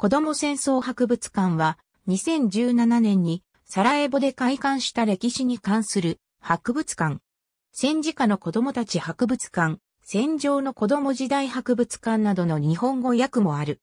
子供戦争博物館は2017年にサラエボで開館した歴史に関する博物館。戦時下の子供たち博物館、戦場の子供時代博物館などの日本語訳もある。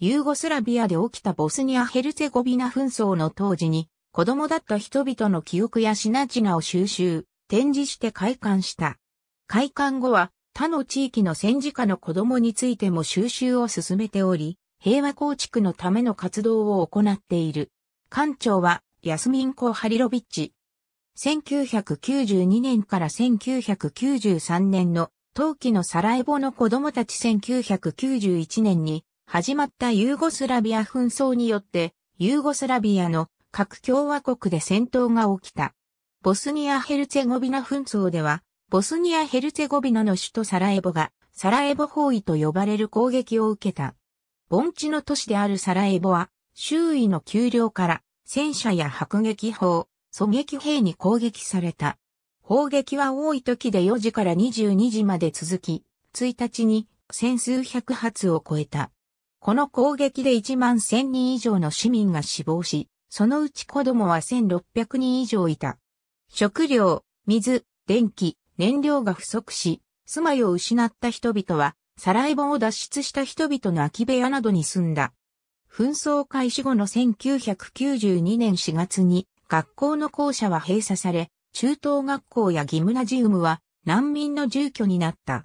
ユーゴスラビアで起きたボスニア・ヘルツェゴビナ紛争の当時に子供だった人々の記憶や品々を収集、展示して開館した。開館後は他の地域の戦時下の子供についても収集を進めており、平和構築のための活動を行っている。館長は、ヤスミン・コ・ハリロビッチ。1992年から1993年の冬季のサラエボの子供たち1991年に始まったユーゴスラビア紛争によってユーゴスラビアの各共和国で戦闘が起きた。ボスニア・ヘルツェゴビナ紛争ではボスニア・ヘルツェゴビナの首都サラエボがサラエボ包囲と呼ばれる攻撃を受けた。盆地の都市であるサラエボは、周囲の丘陵から戦車や迫撃砲、狙撃兵に攻撃された。砲撃は多い時で4時から22時まで続き、1日に千数百発を超えた。この攻撃で1万千人以上の市民が死亡し、そのうち子供は1600人以上いた。食料、水、電気、燃料が不足し、住まいを失った人々はサライボを脱出した人々の空き部屋などに住んだ。紛争開始後の1992年4月に学校の校舎は閉鎖され、中等学校やギムナジウムは難民の住居になった。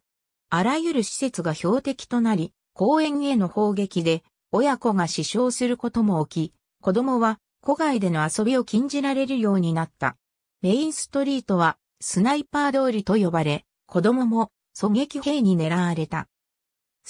あらゆる施設が標的となり、公園への砲撃で親子が死傷することも起き、子供は戸外での遊びを禁じられるようになった。メインストリートはスナイパー通りと呼ばれ、子供も狙撃兵に狙われた。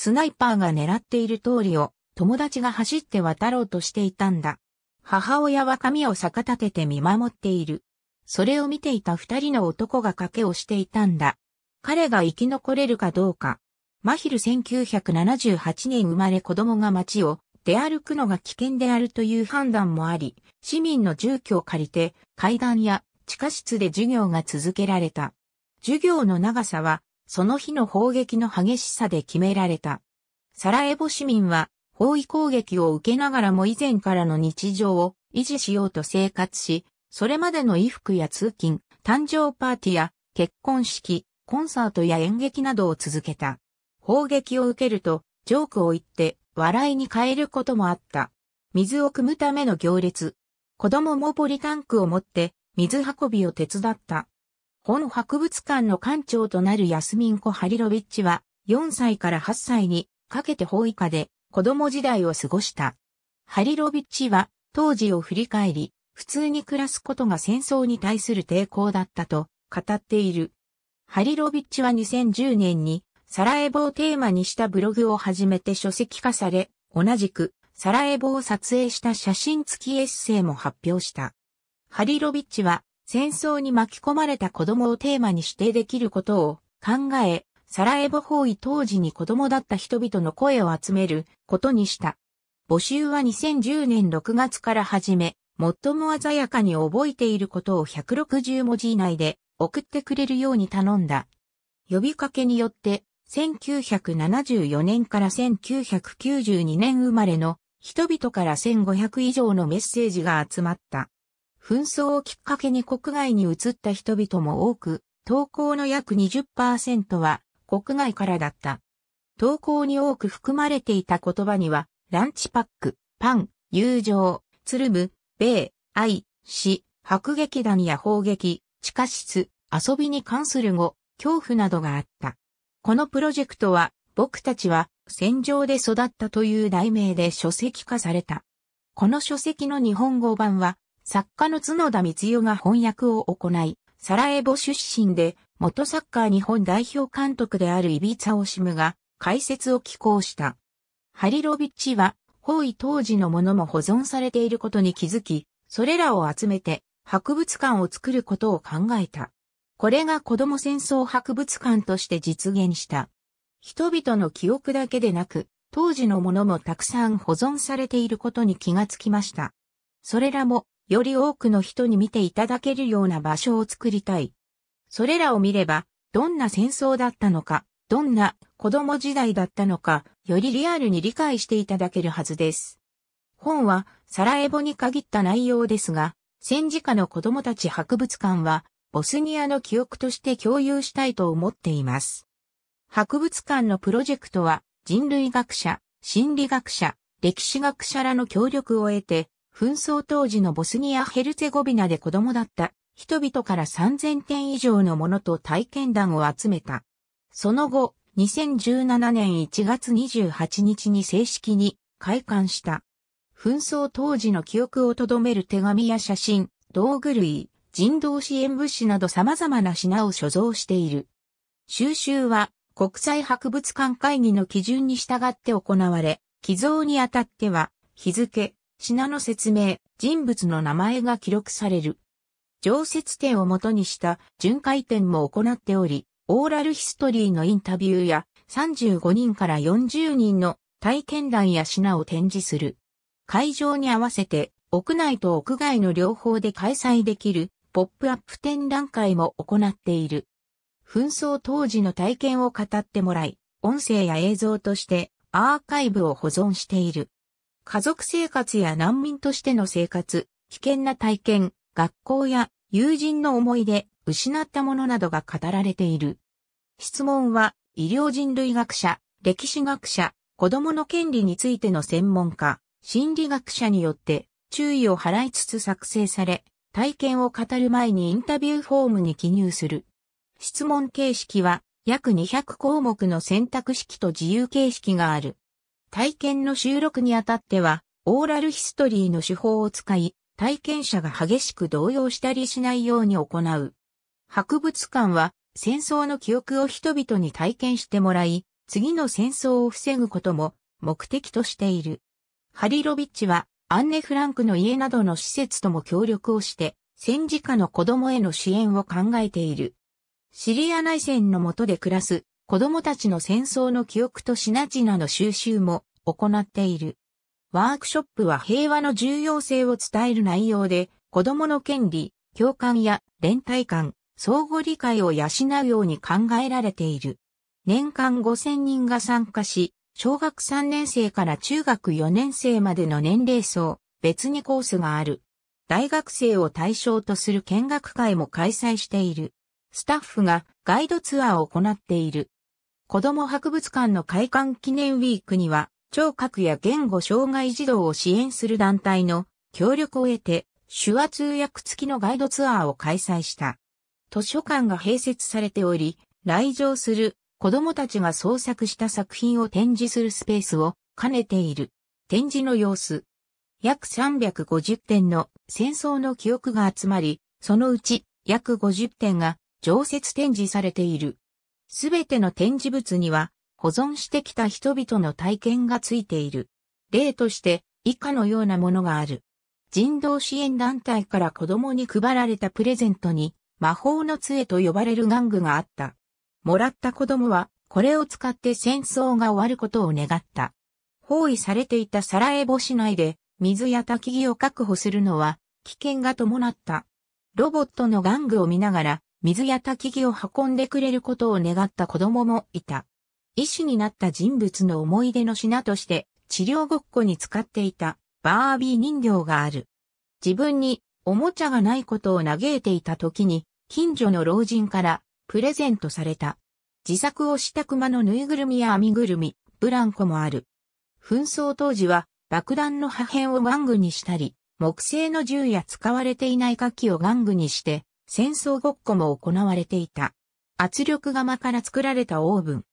スナイパーが狙っている通りを友達が走って渡ろうとしていたんだ。母親は髪を逆立てて見守っている。それを見ていた二人の男が賭けをしていたんだ。彼が生き残れるかどうか。マヒル1978年生まれ子供が街を出歩くのが危険であるという判断もあり、市民の住居を借りて階段や地下室で授業が続けられた。授業の長さはその日の砲撃の激しさで決められた。サラエボ市民は包囲攻撃を受けながらも以前からの日常を維持しようと生活し、それまでの衣服や通勤、誕生パーティーや結婚式、コンサートや演劇などを続けた。砲撃を受けると、ジョークを言って笑いに変えることもあった。水を汲むための行列。子供もポリタンクを持って水運びを手伝った。本博物館の館長となるヤスミンコ・ハリロビッチは、4歳から8歳にかけて法医科で子供時代を過ごした。ハリロビッチは、当時を振り返り、普通に暮らすことが戦争に対する抵抗だったと語っている。ハリロビッチは2010年にサラエボをテーマにしたブログを始めて書籍化され、同じくサラエボを撮影した写真付きエッセイも発表した。ハリロビッチは戦争に巻き込まれた子供をテーマに指定できることを考え、サラエボ包囲当時に子供だった人々の声を集めることにした。募集は2010年6月から始め、最も鮮やかに覚えていることを160文字以内で送ってくれるように頼んだ。呼びかけによって、1974年から1992年生まれの人々から1500以上のメッセージが集まった。紛争をきっかけに国外に移った人々も多く、投稿の約20%は国外からだった。投稿に多く含まれていた言葉には、ランチパック、パン、友情、つるむ、米、愛、死、迫撃弾や砲撃、地下室、遊びに関する語、恐怖などがあった。このプロジェクトは、僕たちは戦場で育ったという題名で書籍化された。この書籍の日本語版は、作家の角田光代が翻訳を行い、サラエボ出身で、元サッカー日本代表監督であるイビーツァオシムが解説を寄稿した。ハリロビッチは、方位当時のものも保存されていることに気づき、それらを集めて博物館を作ることを考えた。これが子供戦争博物館として実現した。人々の記憶だけでなく、当時のものもたくさん保存されていることに気がつきました。それらもより多くの人に見ていただけるような場所を作りたい。それらを見れば、どんな戦争だったのか、どんな子供時代だったのか、よりリアルに理解していただけるはずです。本はサラエボに限った内容ですが、戦時下の子供たち博物館は、ボスニアの記憶として共有したいと思っています。博物館のプロジェクトは、人類学者、心理学者、歴史学者らの協力を得て、紛争当時のボスニア・ヘルツェゴビナで子供だった人々から3000点以上のものと体験談を集めた。その後、2017年1月28日に正式に開館した。紛争当時の記憶を留める手紙や写真、道具類、人道支援物資など様々な品を所蔵している。収集は国際博物館会議の基準に従って行われ、寄贈にあたっては日付、品の説明、人物の名前が記録される。常設点をもとにした巡回展も行っており、オーラルヒストリーのインタビューや35人から40人の体験談や品を展示する。会場に合わせて屋内と屋外の両方で開催できるポップアップ展覧会も行っている。紛争当時の体験を語ってもらい、音声や映像としてアーカイブを保存している。家族生活や難民としての生活、危険な体験、学校や友人の思い出、失ったものなどが語られている。質問は、医療人類学者、歴史学者、子供の権利についての専門家、心理学者によって注意を払いつつ作成され、体験を語る前にインタビューフォームに記入する。質問形式は約200項目の選択式と自由形式がある。体験の収録にあたっては、オーラルヒストリーの手法を使い、体験者が激しく動揺したりしないように行う。博物館は戦争の記憶を人々に体験してもらい、次の戦争を防ぐことも目的としている。ハリロビッチはアンネ・フランクの家などの施設とも協力をして、戦時下の子供への支援を考えている。シリア内戦の下で暮らす子供たちの戦争の記憶と品々の収集も行っている。ワークショップは平和の重要性を伝える内容で、子供の権利、共感や連帯感、相互理解を養うように考えられている。年間5000人が参加し、小学3年生から中学4年生までの年齢層、別にコースがある。大学生を対象とする見学会も開催している。スタッフがガイドツアーを行っている。子ども博物館の開館記念ウィークには、聴覚や言語障害児童を支援する団体の協力を得て、手話通訳付きのガイドツアーを開催した。図書館が併設されており、来場する子供たちが創作した作品を展示するスペースを兼ねている。展示の様子。約350点の戦争の記憶が集まり、そのうち約50点が常設展示されている。すべての展示物には保存してきた人々の体験がついている。例として以下のようなものがある。人道支援団体から子供に配られたプレゼントに魔法の杖と呼ばれる玩具があった。もらった子供はこれを使って戦争が終わることを願った。包囲されていたサラエボ市内で水や焚き木を確保するのは危険が伴った。ロボットの玩具を見ながら水や焚木を運んでくれることを願った子供もいた。医師になった人物の思い出の品として、治療ごっこに使っていたバービー人形がある。自分におもちゃがないことを嘆いていた時に、近所の老人からプレゼントされた。自作をした熊のぬいぐるみや編みぐるみ、ブランコもある。紛争当時は爆弾の破片を玩具にしたり、木製の銃や使われていない火器を玩具にして、戦争ごっこも行われていた。圧力釜から作られたオーブン。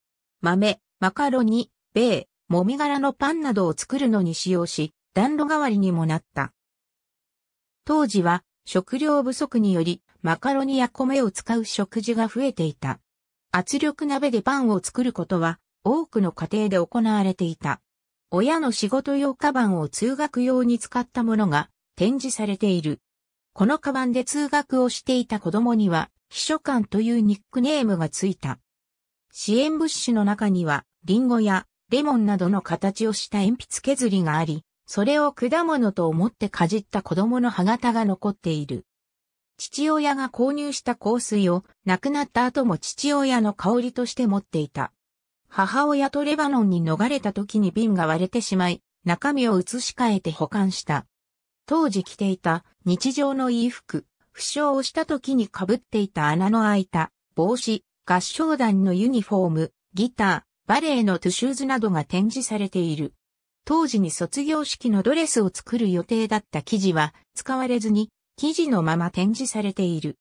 豆、マカロニ、米、もみ殻のパンなどを作るのに使用し、暖炉代わりにもなった。当時は食料不足によりマカロニや米を使う食事が増えていた。圧力鍋でパンを作ることは多くの家庭で行われていた。親の仕事用カバンを通学用に使ったものが展示されている。このカバンで通学をしていた子供には、秘書官というニックネームがついた。支援物資の中には、リンゴやレモンなどの形をした鉛筆削りがあり、それを果物と思ってかじった子供の歯型が残っている。父親が購入した香水を亡くなった後も父親の香りとして持っていた。母親とレバノンに逃れた時に瓶が割れてしまい、中身を移し替えて保管した。当時着ていた日常の衣服、負傷をした時に被っていた穴の開いた帽子、合唱団のユニフォーム、ギター、バレエのトゥシューズなどが展示されている。当時に卒業式のドレスを作る予定だった生地は使われずに生地のまま展示されている。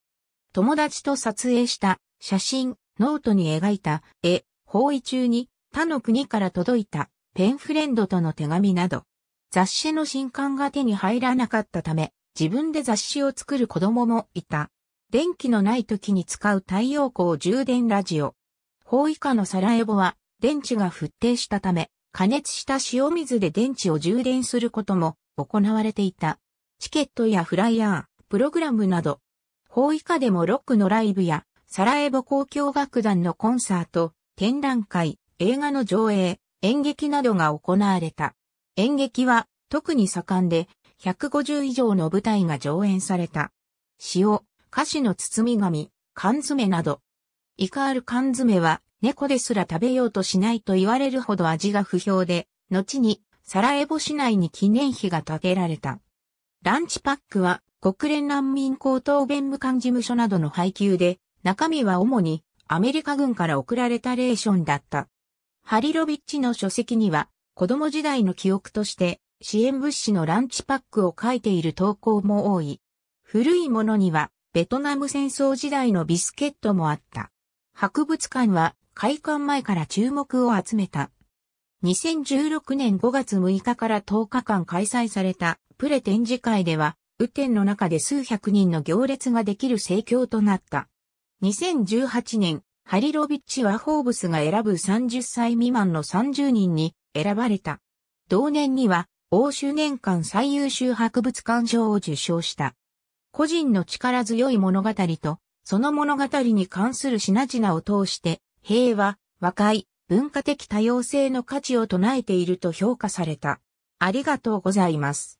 友達と撮影した写真、ノートに描いた絵、包囲中に他の国から届いたペンフレンドとの手紙など、雑誌の新刊が手に入らなかったため、自分で雑誌を作る子供もいた。電気のない時に使う太陽光充電ラジオ。法以下のサラエボは電池が沸騰したため、加熱した塩水で電池を充電することも行われていた。チケットやフライヤー、プログラムなど、法以下でもロックのライブやサラエボ交響楽団のコンサート、展覧会、映画の上映、演劇などが行われた。演劇は特に盛んで、150以上の舞台が上演された。塩、菓子の包み紙、缶詰など。イカール缶詰は猫ですら食べようとしないと言われるほど味が不評で、後にサラエボ市内に記念碑が建てられた。ランチパックは国連難民高等弁務官事務所などの配給で、中身は主にアメリカ軍から送られたレーションだった。ハリロビッチの書籍には、子供時代の記憶として、支援物資のランチパックを書いている投稿も多い。古いものには、ベトナム戦争時代のビスケットもあった。博物館は開館前から注目を集めた。2016年5月6日から10日間開催されたプレ展示会では、雨天の中で数百人の行列ができる盛況となった。2018年、ハリロビッチはフォーブスが選ぶ30歳未満の30人に選ばれた。同年には欧州年間最優秀博物館賞を受賞した。個人の力強い物語と、その物語に関する品々を通して、平和、和解、文化的多様性の価値を唱えていると評価された。ありがとうございます。